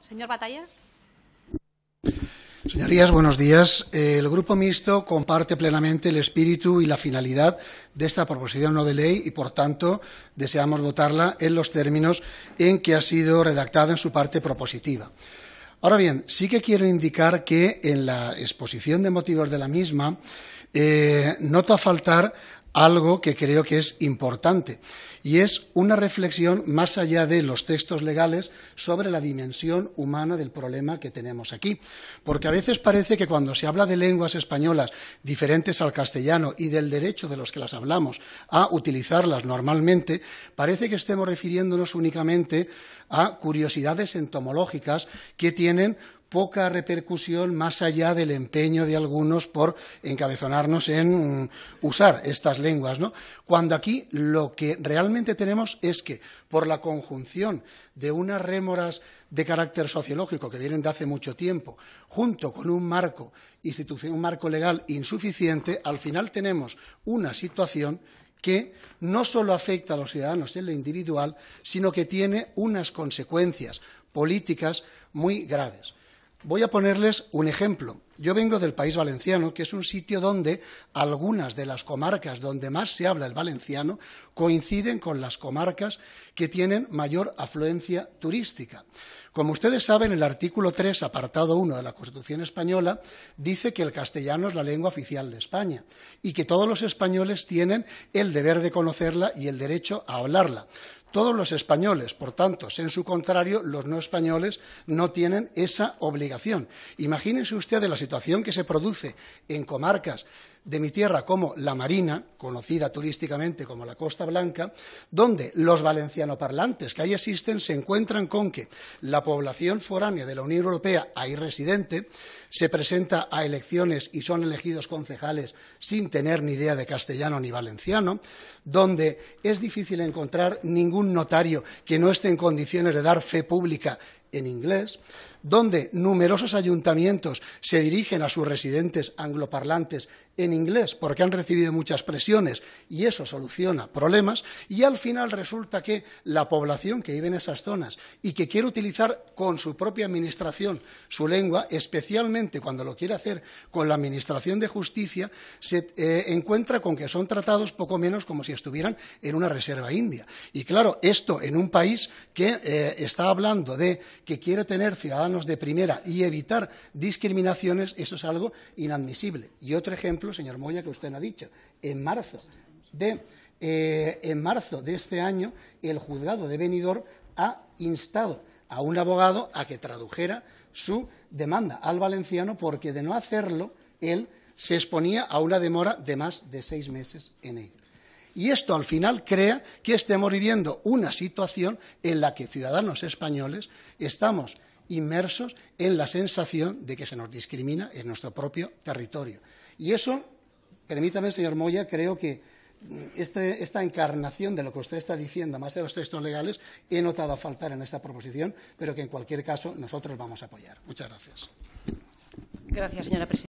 señor Batalla. Señorías, buenos días. El Grupo Mixto comparte plenamente el espíritu y la finalidad de esta proposición no de ley y, por tanto, deseamos votarla en los términos en que ha sido redactada en su parte propositiva. Ahora bien, sí que quiero indicar que en la exposición de motivos de la misma nota eh, noto a faltar algo que creo que es importante y es una reflexión más allá de los textos legales sobre la dimensión humana del problema que tenemos aquí. Porque a veces parece que cuando se habla de lenguas españolas diferentes al castellano y del derecho de los que las hablamos a utilizarlas normalmente, parece que estemos refiriéndonos únicamente a curiosidades entomológicas que tienen poca repercusión más allá del empeño de algunos por encabezonarnos en mm, usar estas lenguas, ¿no? Cuando aquí lo que realmente tenemos es que por la conjunción de unas rémoras de carácter sociológico que vienen de hace mucho tiempo, junto con un marco un marco legal insuficiente, al final tenemos una situación que no solo afecta a los ciudadanos en lo individual, sino que tiene unas consecuencias políticas muy graves. Voy a ponerles un ejemplo. Yo vengo del País Valenciano, que es un sitio donde algunas de las comarcas donde más se habla el valenciano coinciden con las comarcas que tienen mayor afluencia turística. Como ustedes saben, el artículo 3, apartado 1 de la Constitución española, dice que el castellano es la lengua oficial de España y que todos los españoles tienen el deber de conocerla y el derecho a hablarla todos los españoles. Por tanto, en su contrario, los no españoles no tienen esa obligación. Imagínense de la situación que se produce en comarcas de mi tierra como La Marina, conocida turísticamente como la Costa Blanca, donde los valencianoparlantes que ahí existen se encuentran con que la población foránea de la Unión Europea ahí residente se presenta a elecciones y son elegidos concejales sin tener ni idea de castellano ni valenciano, donde es difícil encontrar ningún notario que no esté en condiciones de dar fe pública en inglés, donde numerosos ayuntamientos se dirigen a sus residentes angloparlantes en inglés porque han recibido muchas presiones y eso soluciona problemas y al final resulta que la población que vive en esas zonas y que quiere utilizar con su propia administración su lengua, especialmente cuando lo quiere hacer con la administración de justicia, se eh, encuentra con que son tratados poco menos como si estuvieran en una reserva india. Y claro, esto en un país que eh, está hablando de que quiere tener ciudadanos de primera y evitar discriminaciones, eso es algo inadmisible. Y otro ejemplo, señor Moya, que usted ha dicho, en marzo de, eh, en marzo de este año, el juzgado de Benidorm ha instado a un abogado a que tradujera su demanda al valenciano porque de no hacerlo él se exponía a una demora de más de seis meses en ello. Y esto al final crea que estemos viviendo una situación en la que ciudadanos españoles estamos inmersos en la sensación de que se nos discrimina en nuestro propio territorio. Y eso, permítame, señor Moya, creo que mm, este, esta encarnación de lo que usted está diciendo, más de los textos legales, he notado faltar en esta proposición, pero que en cualquier caso nosotros vamos a apoyar. Muchas gracias. Gracias, señora